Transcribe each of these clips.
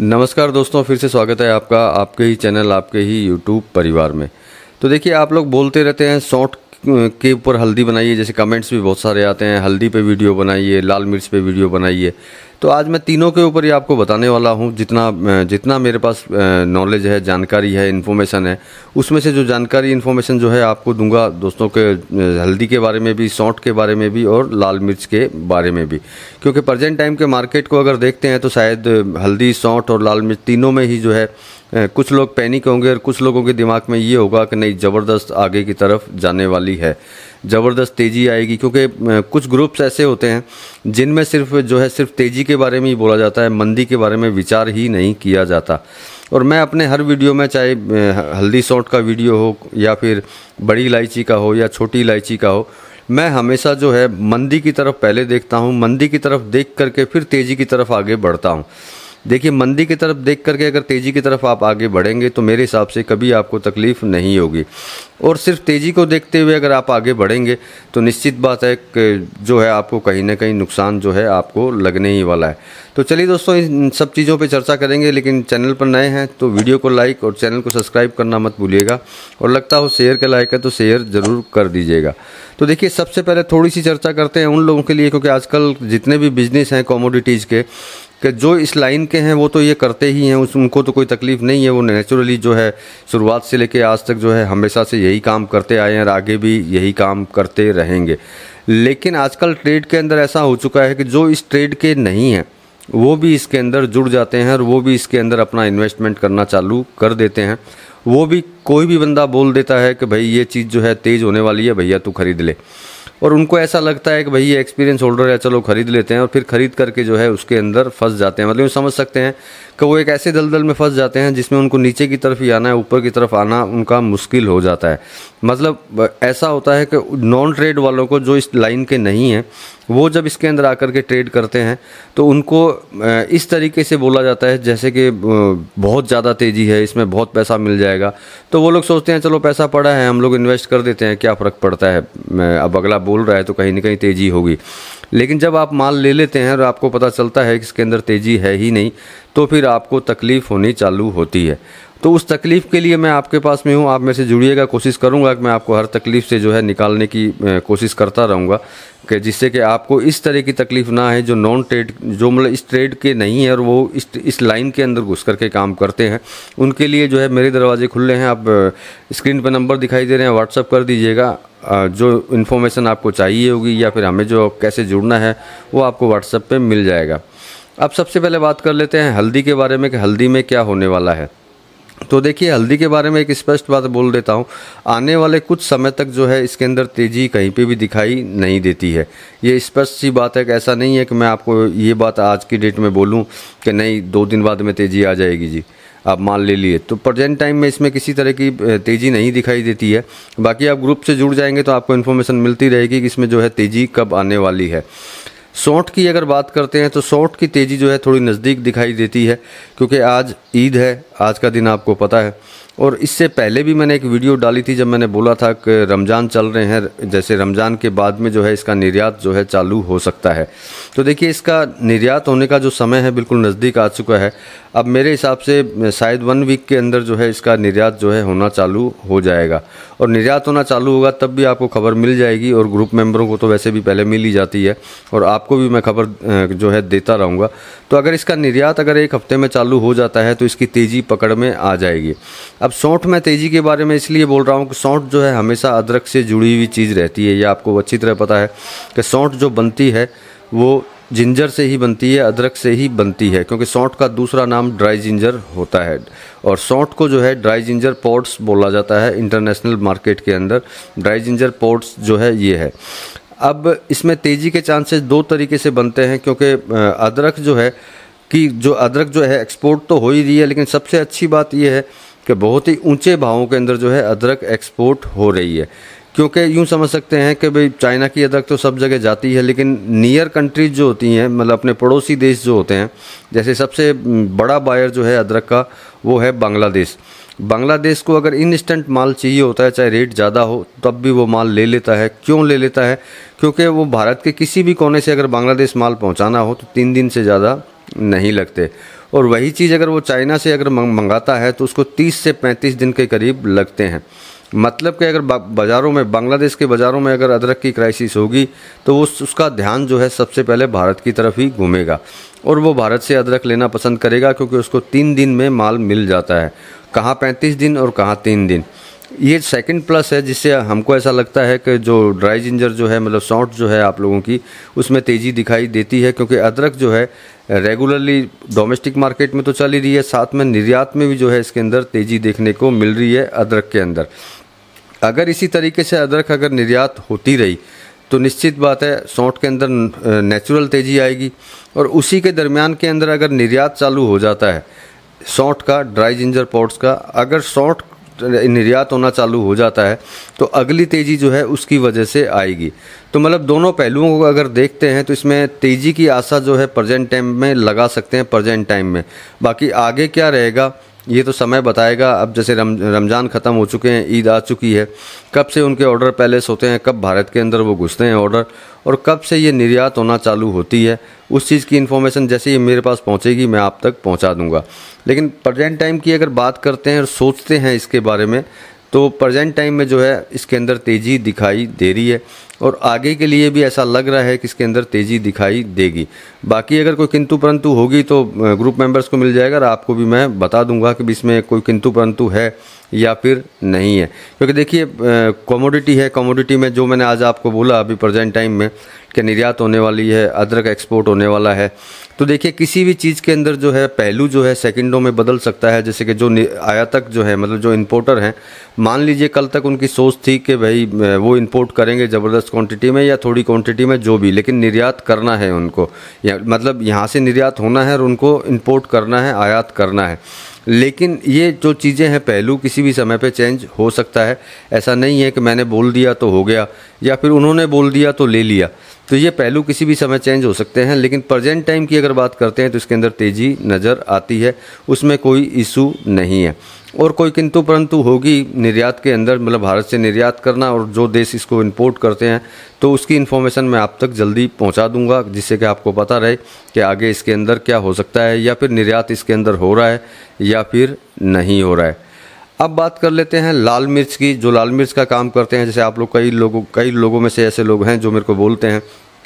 नमस्कार दोस्तों फिर से स्वागत है आपका आपके ही चैनल आपके ही यूट्यूब परिवार में तो देखिए आप लोग बोलते रहते हैं शॉर्ट के ऊपर हल्दी बनाइए जैसे कमेंट्स भी बहुत सारे आते हैं हल्दी पे वीडियो बनाइए लाल मिर्च पे वीडियो बनाइए तो आज मैं तीनों के ऊपर ही आपको बताने वाला हूँ जितना जितना मेरे पास नॉलेज है जानकारी है इन्फॉर्मेशन है उसमें से जो जानकारी इन्फॉर्मेशन जो है आपको दूंगा दोस्तों के हल्दी के बारे में भी सौंठ के बारे में भी और लाल मिर्च के बारे में भी क्योंकि प्रजेंट टाइम के मार्केट को अगर देखते हैं तो शायद हल्दी सौंठ और लाल मिर्च तीनों में ही जो है कुछ लोग पैनिक होंगे और कुछ लोगों के दिमाग में ये होगा कि नहीं ज़बरदस्त आगे की तरफ जाने वाली है ज़बरदस्त तेज़ी आएगी क्योंकि कुछ ग्रुप्स ऐसे होते हैं जिनमें सिर्फ जो है सिर्फ तेज़ी के बारे में ही बोला जाता है मंदी के बारे में विचार ही नहीं किया जाता और मैं अपने हर वीडियो में चाहे हल्दी सौट का वीडियो हो या फिर बड़ी इलायची का हो या छोटी इलायची का हो मैं हमेशा जो है मंदी की तरफ पहले देखता हूँ मंदी की तरफ देख करके फिर तेज़ी की तरफ आगे बढ़ता हूँ देखिए मंदी की तरफ देख करके अगर तेज़ी की तरफ आप आगे बढ़ेंगे तो मेरे हिसाब से कभी आपको तकलीफ़ नहीं होगी और सिर्फ तेज़ी को देखते हुए अगर आप आगे बढ़ेंगे तो निश्चित बात है कि जो है आपको कहीं ना कहीं नुकसान जो है आपको लगने ही वाला है तो चलिए दोस्तों इन सब चीज़ों पे चर्चा करेंगे लेकिन चैनल पर नए हैं तो वीडियो को लाइक और चैनल को सब्सक्राइब करना मत भूलिएगा और लगता हो शेयर के लायक है तो शेयर ज़रूर कर दीजिएगा तो देखिए सबसे पहले थोड़ी सी चर्चा करते हैं उन लोगों के लिए क्योंकि आजकल जितने भी बिजनेस हैं कॉमोडिटीज़ के कि जो इस लाइन के हैं वो तो ये करते ही हैं उस उनको तो कोई तकलीफ़ नहीं है वो नेचुरली जो है शुरुआत से लेके आज तक जो है हमेशा से यही काम करते आए हैं और आगे भी यही काम करते रहेंगे लेकिन आजकल ट्रेड के अंदर ऐसा हो चुका है कि जो इस ट्रेड के नहीं हैं वो भी इसके अंदर जुड़ जाते हैं और वो भी इसके अंदर अपना इन्वेस्टमेंट करना चालू कर देते हैं वो भी कोई भी बंदा बोल देता है कि भाई ये चीज़ जो है तेज़ होने वाली है भैया तू खरीद ले और उनको ऐसा लगता है कि भाई ये एक्सपीरियंस होल्डर है चलो खरीद लेते हैं और फिर खरीद करके जो है उसके अंदर फंस जाते हैं मतलब ये समझ सकते हैं कि वो एक ऐसे दलदल में फंस जाते हैं जिसमें उनको नीचे की तरफ ही आना है ऊपर की तरफ आना उनका मुश्किल हो जाता है मतलब ऐसा होता है कि नॉन ट्रेड वालों को जो इस लाइन के नहीं हैं वो जब इसके अंदर आकर के ट्रेड करते हैं तो उनको इस तरीके से बोला जाता है जैसे कि बहुत ज़्यादा तेज़ी है इसमें बहुत पैसा मिल जाएगा तो वो लोग सोचते हैं चलो पैसा पड़ा है हम लोग इन्वेस्ट कर देते हैं क्या फ़र्क पड़ता है अब अगला बोल रहा है तो कहीं ना कहीं तेज़ी होगी लेकिन जब आप माल ले लेते हैं और आपको पता चलता है कि इसके अंदर तेज़ी है ही नहीं तो फिर आपको तकलीफ़ होनी चालू होती है तो उस तकलीफ़ के लिए मैं आपके पास में हूँ आप मेरे से जुड़िएगा कोशिश करूँगा कि मैं आपको हर तकलीफ़ से जो है निकालने की कोशिश करता रहूँगा कि जिससे कि आपको इस तरह की तकलीफ़ ना है जो नॉन ट्रेड जो मतलब इस ट्रेड के नहीं है और वो इस इस लाइन के अंदर घुस करके काम करते हैं उनके लिए जो है मेरे दरवाजे खुले हैं आप स्क्रीन पर नंबर दिखाई दे रहे हैं व्हाट्सअप कर दीजिएगा जो इन्फॉर्मेशन आपको चाहिए होगी या फिर हमें जो कैसे जुड़ना है वो आपको व्हाट्सअप पर मिल जाएगा अब सबसे पहले बात कर लेते हैं हल्दी के बारे में कि हल्दी में क्या होने वाला है तो देखिए हल्दी के बारे में एक स्पष्ट बात बोल देता हूँ आने वाले कुछ समय तक जो है इसके अंदर तेज़ी कहीं पे भी दिखाई नहीं देती है ये स्पष्ट सी बात है कि ऐसा नहीं है कि मैं आपको ये बात आज की डेट में बोलूँ कि नहीं दो दिन बाद में तेज़ी आ जाएगी जी आप मान ले लिए तो प्रेजेंट टाइम में इसमें किसी तरह की तेज़ी नहीं दिखाई देती है बाकी आप ग्रुप से जुड़ जाएंगे तो आपको इन्फॉर्मेशन मिलती रहेगी कि इसमें जो है तेज़ी कब आने वाली है सौंठ की अगर बात करते हैं तो सौंठ की तेज़ी जो है थोड़ी नज़दीक दिखाई देती है क्योंकि आज ईद है आज का दिन आपको पता है और इससे पहले भी मैंने एक वीडियो डाली थी जब मैंने बोला था कि रमज़ान चल रहे हैं जैसे रमज़ान के बाद में जो है इसका निर्यात जो है चालू हो सकता है तो देखिए इसका निर्यात होने का जो समय है बिल्कुल नज़दीक आ चुका है अब मेरे हिसाब से शायद वन वीक के अंदर जो है इसका निर्यात जो है होना चालू हो जाएगा और निर्यात होना चालू होगा तब भी आपको खबर मिल जाएगी और ग्रुप मेम्बरों को तो वैसे भी पहले मिल ही जाती है और आपको भी मैं खबर जो है देता रहूँगा तो अगर इसका निर्यात अगर एक हफ्ते में चालू हो जाता है तो इसकी तेज़ी पकड़ में आ जाएगी अब सौंठ में तेज़ी के बारे में इसलिए बोल रहा हूँ कि सौंठ जो है हमेशा अदरक से जुड़ी हुई चीज़ रहती है यह आपको अच्छी तरह पता है कि सौंठ जो बनती है वो जिंजर से ही बनती है अदरक से ही बनती है क्योंकि सौंठ का दूसरा नाम ड्राई जिंजर होता है और सौंठ को जो है ड्राई जिंजर पॉट्स बोला जाता है इंटरनेशनल मार्केट के अंदर ड्राई जिंजर पॉट्स जो है ये है अब इसमें तेज़ी के चांसेस दो तरीके से बनते हैं क्योंकि अदरक जो है कि जो अदरक जो है एक्सपोर्ट तो हो ही रही है लेकिन सबसे अच्छी बात यह है कि बहुत ही ऊंचे भावों के अंदर जो है अदरक एक्सपोर्ट हो रही है क्योंकि यूँ समझ सकते हैं कि भाई चाइना की अदरक तो सब जगह जाती है लेकिन नियर कंट्रीज जो होती हैं मतलब अपने पड़ोसी देश जो होते हैं जैसे सबसे बड़ा बायर जो है अदरक का वो है बांग्लादेश बांग्लादेश को अगर इंस्टेंट माल चाहिए होता है चाहे रेट ज़्यादा हो तब भी वो माल ले लेता है क्यों ले लेता है क्योंकि वो भारत के किसी भी कोने से अगर बांग्लादेश माल पहुंचाना हो तो तीन दिन से ज़्यादा नहीं लगते और वही चीज़ अगर वो चाइना से अगर मंगाता है तो उसको तीस से पैंतीस दिन के करीब लगते हैं मतलब कि अगर बाज़ारों में बांग्लादेश के बाज़ारों में अगर अदरक की क्राइसिस होगी तो उस उसका ध्यान जो है सबसे पहले भारत की तरफ ही घूमेगा और वो भारत से अदरक लेना पसंद करेगा क्योंकि उसको तीन दिन में माल मिल जाता है कहाँ पैंतीस दिन और कहाँ तीन दिन ये सेकंड प्लस है जिससे हमको ऐसा लगता है कि जो ड्राई जिंजर जो है मतलब सौंठ जो है आप लोगों की उसमें तेज़ी दिखाई देती है क्योंकि अदरक जो है रेगुलरली डोमेस्टिक मार्केट में तो चल ही रही है साथ में निर्यात में भी जो है इसके अंदर तेज़ी देखने को मिल रही है अदरक के अंदर अगर इसी तरीके से अदरक अगर निर्यात होती रही तो निश्चित बात है सौंठ के अंदर नेचुरल तेज़ी आएगी और उसी के दरमियान के अंदर अगर निर्यात चालू हो जाता है सौंठ का ड्राई जिंजर पाउड्स का अगर सौंठ निर्यात होना चालू हो जाता है तो अगली तेज़ी जो है उसकी वजह से आएगी तो मतलब दोनों पहलुओं को अगर देखते हैं तो इसमें तेज़ी की आशा जो है प्रजेंट टाइम में लगा सकते हैं प्रजेंट टाइम में बाकी आगे क्या रहेगा ये तो समय बताएगा अब जैसे रम रमज़ान ख़त्म हो चुके हैं ईद आ चुकी है कब से उनके ऑर्डर पैलेस होते हैं कब भारत के अंदर वो घुसते हैं ऑर्डर और कब से ये निर्यात होना चालू होती है उस चीज़ की इन्फॉर्मेशन जैसे ही मेरे पास पहुँचेगी मैं आप तक पहुँचा दूंगा लेकिन प्रजेंट टाइम की अगर बात करते हैं और सोचते हैं इसके बारे में तो प्रजेंट टाइम में जो है इसके अंदर तेज़ी दिखाई दे रही है और आगे के लिए भी ऐसा लग रहा है कि इसके अंदर तेज़ी दिखाई देगी बाकी अगर कोई किंतु परंतु होगी तो ग्रुप मेंबर्स को मिल जाएगा और आपको भी मैं बता दूंगा कि इसमें कोई किंतु परंतु है या फिर नहीं है क्योंकि देखिए कमोडिटी है कमोडिटी में जो मैंने आज आपको बोला अभी प्रेजेंट टाइम में कि निर्यात होने वाली है अदरक एक्सपोर्ट होने वाला है तो देखिए किसी भी चीज़ के अंदर जो है पहलू जो है सेकंडों में बदल सकता है जैसे कि जो आयातक जो है मतलब जो इंपोर्टर हैं मान लीजिए कल तक उनकी सोच थी कि भाई वो इंपोर्ट करेंगे ज़बरदस्त क्वांटिटी में या थोड़ी क्वांटिटी में जो भी लेकिन निर्यात करना है उनको या मतलब यहाँ से निर्यात होना है और उनको इम्पोर्ट करना है आयात करना है लेकिन ये जो चीज़ें हैं पहलू किसी भी समय पे चेंज हो सकता है ऐसा नहीं है कि मैंने बोल दिया तो हो गया या फिर उन्होंने बोल दिया तो ले लिया तो ये पहलू किसी भी समय चेंज हो सकते हैं लेकिन प्रजेंट टाइम की अगर बात करते हैं तो इसके अंदर तेज़ी नज़र आती है उसमें कोई इशू नहीं है और कोई किंतु परंतु होगी निर्यात के अंदर मतलब भारत से निर्यात करना और जो देश इसको इंपोर्ट करते हैं तो उसकी इन्फॉर्मेशन मैं आप तक जल्दी पहुंचा दूंगा जिससे कि आपको पता रहे कि आगे इसके अंदर क्या हो सकता है या फिर निर्यात इसके अंदर हो रहा है या फिर नहीं हो रहा है अब बात कर लेते हैं लाल मिर्च की जो लाल मिर्च का काम करते हैं जैसे आप लोग कई लोगों कई लोगों में से ऐसे लोग हैं जो मेरे को बोलते हैं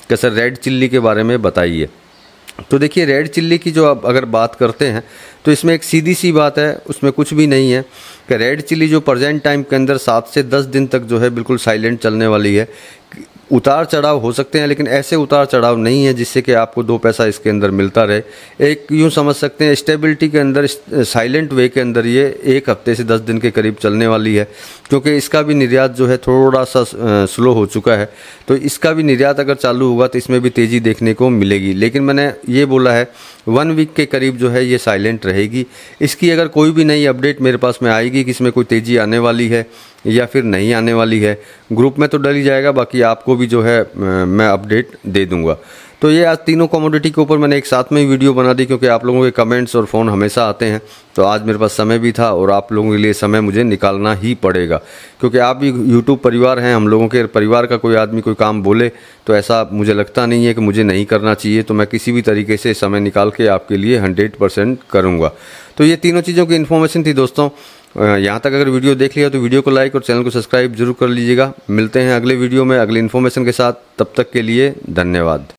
कि सर रेड चिल्ली के बारे में बताइए तो देखिए रेड चिल्ली की जो आप अगर बात करते हैं तो इसमें एक सीधी सी बात है उसमें कुछ भी नहीं है कि रेड चिल्ली जो प्रजेंट टाइम के अंदर सात से दस दिन तक जो है बिल्कुल साइलेंट चलने वाली है उतार चढ़ाव हो सकते हैं लेकिन ऐसे उतार चढ़ाव नहीं है जिससे कि आपको दो पैसा इसके अंदर मिलता रहे एक यूँ समझ सकते हैं स्टेबिलिटी के अंदर साइलेंट वे के अंदर ये एक हफ्ते से दस दिन के करीब चलने वाली है क्योंकि इसका भी निर्यात जो है थोड़ा सा स्लो हो चुका है तो इसका भी निर्यात अगर चालू होगा तो इसमें भी तेज़ी देखने को मिलेगी लेकिन मैंने ये बोला है वन वीक के करीब जो है ये साइलेंट रहेगी इसकी अगर कोई भी नई अपडेट मेरे पास में आएगी कि इसमें कोई तेज़ी आने वाली है या फिर नहीं आने वाली है ग्रुप में तो डल ही जाएगा बाकी आपको भी जो है मैं अपडेट दे दूँगा तो ये आज तीनों कमोडिटी के ऊपर मैंने एक साथ में ही वीडियो बना दी क्योंकि आप लोगों के कमेंट्स और फ़ोन हमेशा आते हैं तो आज मेरे पास समय भी था और आप लोगों के लिए समय मुझे निकालना ही पड़ेगा क्योंकि आप भी यूट्यूब परिवार हैं हम लोगों के परिवार का कोई आदमी कोई काम बोले तो ऐसा मुझे लगता नहीं है कि मुझे नहीं करना चाहिए तो मैं किसी भी तरीके से समय निकाल के आपके लिए हंड्रेड परसेंट करूँगा तो ये तीनों चीज़ों की इन्फॉर्मेशन थी दोस्तों यहाँ तक अगर वीडियो देख लिया तो वीडियो को लाइक और चैनल को सब्सक्राइब जरूर कर लीजिएगा मिलते हैं अगले वीडियो में अगले इन्फॉर्मेशन के साथ तब तक के लिए धन्यवाद